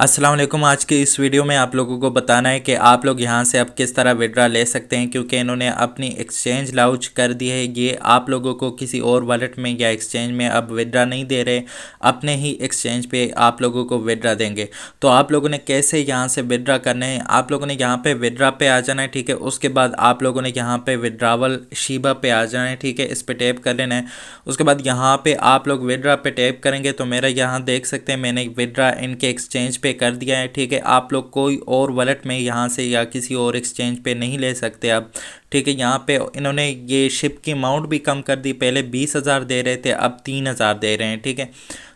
अस्सलाम वालेकुम आज के इस वीडियो में आप लोगों को बताना है कि आप लोग यहां से अब किस तरह विड्रा ले सकते हैं क्योंकि इन्होंने अपनी एक्सचेंज लाउच कर दी है ये आप लोगों को किसी और वॉलेट में या एक्सचेंज में अब विड्रा नहीं दे रहे अपने ही एक्सचेंज पे आप लोगों को विड्रा देंगे तो आप लोगों ने कैसे यहाँ से विड्रा करने हैं आप लोगों ने यहाँ पर विड्रा पे आ जाना है ठीक है उसके बाद आप लोगों ने यहाँ पर विड्रावल शीबा पे आ जाना है ठीक है इस पर टैप कर लेना है उसके बाद यहाँ पर आप लोग विड्रा पे टैप करेंगे तो मेरा यहाँ देख सकते हैं मैंने विड्रा इनके एक्सचेंज पर पे कर दिया है ठीक है आप लोग कोई और वॉलेट में यहाँ से या किसी और एक्सचेंज पे नहीं ले सकते अब ठीक है यहाँ पे इन्होंने ये शिप की अमाउंट भी कम कर दी पहले बीस हज़ार दे रहे थे अब तीन हज़ार दे रहे हैं ठीक है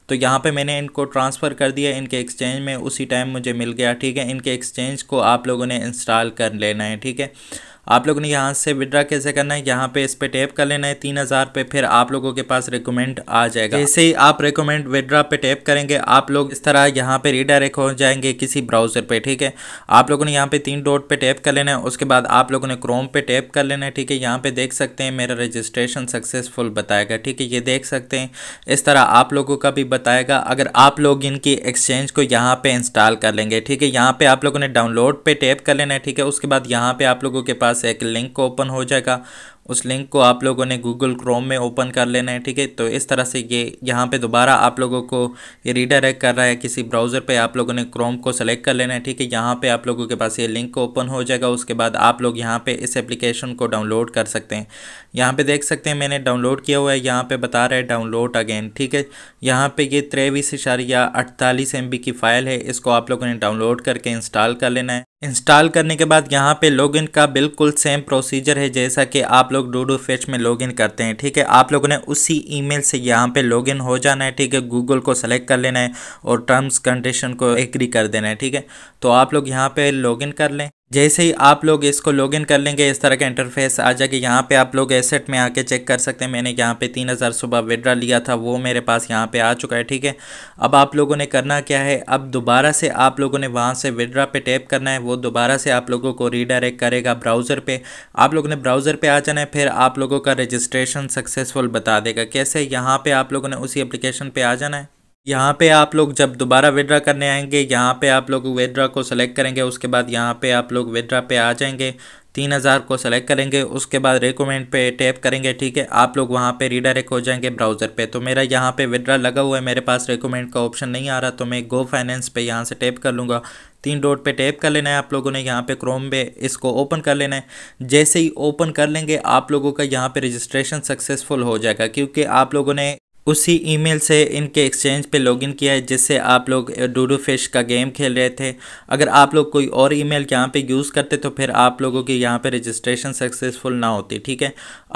तो यहाँ पे मैंने इनको ट्रांसफ़र कर दिया इनके एक्सचेंज में उसी टाइम मुझे मिल गया ठीक है इनके एक्सचेंज को आप लोगों ने इंस्टॉल कर लेना है ठीक है आप लोगों ने यहाँ से विड्रा कैसे करना है यहाँ पे इस पर टैप कर लेना है तीन हज़ार पे फिर आप लोगों के पास रिकमेंड आ जाएगा जैसे ही आप रिकमेंड विड्रा पे टैप करेंगे आप लोग इस तरह यहाँ पे रीडायरेक्ट हो जाएंगे किसी ब्राउज़र पे ठीक है आप लोगों ने यहाँ पे तीन डॉट पे टैप कर लेना है उसके बाद आप लोगों ने क्रोम पे टैप कर लेना है ठीक है यहाँ पे देख सकते हैं मेरा रजिस्ट्रेशन सक्सेसफुल बताएगा ठीक है ये देख सकते हैं इस तरह आप लोगों का भी बताएगा अगर आप लोग इनकी एक्सचेंज को यहाँ पे इंस्टॉल कर लेंगे ठीक है यहाँ पे आप लोगों ने डाउनलोड पे टैप कर लेना है ठीक है उसके बाद यहाँ पे आप लोगों के पास पास एक लिंक ओपन हो जाएगा उस लिंक को आप लोगों ने गूगल क्रोम में ओपन कर लेना है ठीक है तो इस तरह से ये यहाँ पे दोबारा आप लोगों को ये रीडायरेक्ट कर रहा है किसी ब्राउज़र पे आप लोगों ने क्रोम को सेलेक्ट कर लेना है ठीक है यहाँ पे आप लोगों के पास ये लिंक ओपन हो जाएगा उसके बाद आप लोग यहाँ पे इस एप्लीकेशन को डाउनलोड कर सकते हैं यहाँ पर देख सकते हैं मैंने डाउनलोड किया हुआ है यहाँ पर बता रहा है डाउनलोड अगेन ठीक है यहाँ पर ये तेईस इशारिया अड़तालीस एम की फ़ाइल है इसको आप लोगों ने डाउनलोड करके इंस्टॉल कर लेना है इंस्टॉल करने के बाद यहाँ पर लॉग का बिल्कुल सेम प्रोसीजर है जैसा कि आप आप लोग डोडो फेच में लॉगिन करते हैं ठीक है आप लोगों ने उसी ईमेल से यहाँ पे लॉगिन हो जाना है ठीक है गूगल को सेलेक्ट कर लेना है और टर्म्स कंडीशन को एग्री कर देना है ठीक है तो आप लोग यहाँ पे लॉगिन कर लें जैसे ही आप लोग इसको लॉगिन कर लेंगे इस तरह का इंटरफेस आ जाएगा यहाँ पे आप लोग एसेट में आके चेक कर सकते हैं मैंने यहाँ पे तीन हज़ार सुबह विड्रा लिया था वो मेरे पास यहाँ पे आ चुका है ठीक है अब आप लोगों ने करना क्या है अब दोबारा से आप लोगों ने वहाँ से विड्रा पे टैप करना है वो दोबारा से आप लोगों को रीडायरेक्ट करेगा ब्राउज़र पर आप लोगों ने ब्राउज़र पर आ जाना है फिर आप लोगों का रजिस्ट्रेशन सक्सेसफुल बता देगा कैसे यहाँ पर आप लोगों ने उसी एप्लीकेशन पर आ जाना है यहाँ पे आप लोग जब दोबारा विड्रा करने आएंगे यहाँ पे आप लोग विड्रा को सेलेक्ट करेंगे उसके बाद यहाँ पे आप लोग विड्रा पे आ जाएंगे तीन हज़ार को सेलेक्ट करेंगे उसके बाद रिकमेंड पे टैप करेंगे ठीक है आप लोग वहाँ पे रीडायरेक्ट हो जाएंगे ब्राउज़र पे तो मेरा यहाँ पे विड्रा लगा हुआ है मेरे पास रिकमेंड का ऑप्शन नहीं आ रहा तो मैं गो फाइनेंस पे यहाँ से टैप कर लूँगा तीन डॉट पे टैप कर लेना है आप लोगों ने यहाँ पे क्रोम पे इसको ओपन कर लेना है जैसे ही ओपन कर लेंगे आप लोगों का यहाँ पे रजिस्ट्रेशन सक्सेसफुल हो जाएगा क्योंकि आप लोगों ने उसी ईमेल से इनके एक्सचेंज पे लॉगिन किया है जिससे आप लोग डूडू फिश का गेम खेल रहे थे अगर आप लोग कोई और ईमेल यहाँ पर यूज़ करते तो फिर आप लोगों की यहाँ पे रजिस्ट्रेशन सक्सेसफुल ना होती ठीक है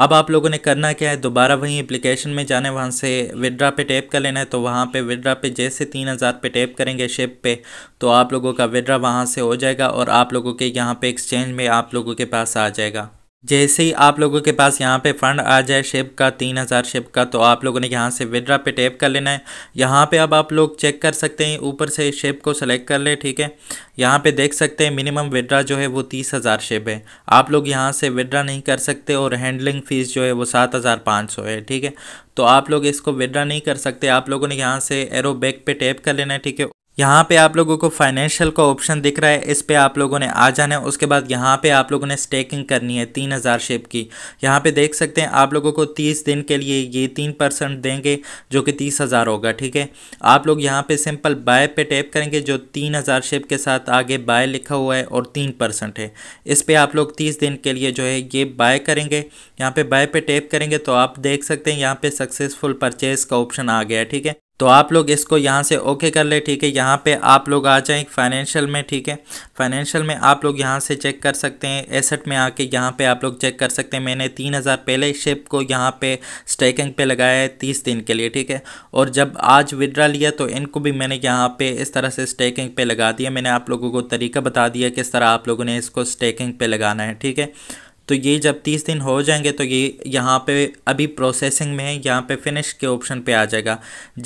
अब आप लोगों ने करना क्या है दोबारा वहीं एप्लीकेशन में जाने वहाँ से विड्रा पे टैप कर लेना है तो वहाँ पर विड्रा पे जैसे तीन हज़ार टैप करेंगे शिप पे तो आप लोगों का विड्रा वहाँ से हो जाएगा और आप लोगों के यहाँ पर एक्सचेंज में आप लोगों के पास आ जाएगा जैसे ही आप लोगों के पास यहाँ पे फंड आ जाए शेप का तीन हज़ार शेप का तो आप लोगों ने यहाँ से विड्रा पे टैप कर लेना है यहाँ पे अब आप लोग चेक कर सकते हैं ऊपर से शेप को सेलेक्ट कर ले ठीक है यहाँ पे देख सकते हैं मिनिमम विड्रा जो है वो तीस हज़ार शेप है आप लोग यहाँ से विड्रा नहीं कर सकते और हैंडलिंग फ़ीस जो है वो सात हज़ार पाँच सौ है ठीक है तो आप लोग इसको विड्रा नहीं कर सकते आप लोगों ने यहाँ से एरो बैक पे टैप कर लेना है ठीक है यहाँ पे आप लोगों को फाइनेंशियल का ऑप्शन दिख रहा है इस पे आप लोगों ने आ जाना है उसके बाद यहाँ पे आप लोगों ने स्टेकिंग करनी है तीन हज़ार शेप की यहाँ पे देख सकते हैं आप लोगों को तीस दिन के लिए ये तीन परसेंट देंगे जो कि तीस हज़ार होगा ठीक है आप लोग यहाँ पे सिंपल बाय पे टैप करेंगे जो तीन हज़ार शेप के साथ आगे बाय लिखा हुआ है और तीन परसेंट है इस पर आप लोग तीस दिन के लिए जो है ये बाय करेंगे यहाँ पर बाय पे टैप करेंगे तो आप देख सकते हैं यहाँ पर सक्सेसफुल परचेज़ का ऑप्शन आ गया ठीक है तो आप लोग इसको यहाँ से ओके कर ले ठीक है यहाँ पे आप लोग आ जाएं फाइनेंशियल में ठीक है फाइनेंशियल में आप लोग यहाँ से चेक कर सकते हैं एसेट में आके यहाँ पे आप लोग चेक कर सकते हैं मैंने तीन हज़ार पहले शिप को यहाँ पे स्टेकिंग पे लगाया है तीस दिन के लिए ठीक है और जब आज विड्रा लिया तो इनको भी मैंने यहाँ पे इस तरह से स्टेकिंग पे लगा दिया मैंने आप लोगों को तरीका बता दिया किस तरह आप लोगों ने इसको स्टेकिंग पे लगाना है ठीक है तो ये जब तीस दिन हो जाएंगे तो ये यहाँ पे अभी प्रोसेसिंग में है यहाँ पे फिनिश के ऑप्शन पे आ जाएगा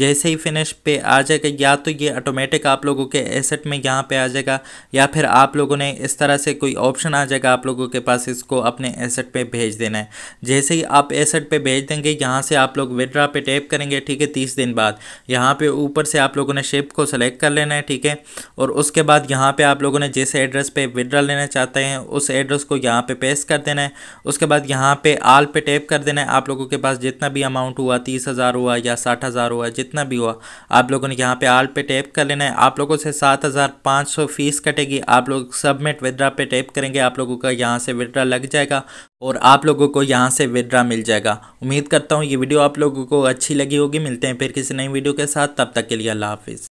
जैसे ही फिनिश पे आ जाएगा या तो ये ऑटोमेटिक आप लोगों के एसेट में यहाँ पे आ जाएगा या फिर आप लोगों ने इस तरह से कोई ऑप्शन आ जाएगा आप लोगों के पास इसको अपने एसेट पे भेज देना है जैसे ही आप एसेट पर भेज देंगे यहाँ से आप लोग विड्रा पे टैप करेंगे ठीक है तीस दिन बाद यहाँ पर ऊपर से आप लोगों ने शेप को सेलेक्ट कर लेना है ठीक है और उसके बाद यहाँ पर आप लोगों ने जैसे एड्रेस पर विड्रा लेना चाहते हैं उस एड्रेस को यहाँ पर पेस्ट कर देना है उसके बाद यहाँ पे आल पे टैप कर देना है आप लोगों के पास जितना भी अमाउंट हुआ तीस हज़ार हुआ या साठ हज़ार हुआ जितना भी हुआ आप लोगों ने यहाँ पे आल पे टैप कर लेना है आप लोगों से सात हज़ार पाँच सौ फीस कटेगी आप लोग सबमिट विदड्रा पे टैप करेंगे आप लोगों का यहाँ से विदड्रा लग जाएगा और आप लोगों को यहाँ से विदड्रा मिल जाएगा उम्मीद करता हूँ ये वीडियो आप लोगों को अच्छी लगी होगी मिलते हैं फिर किसी नई वीडियो के साथ तब तक के लिए अल्लाह हाफिज़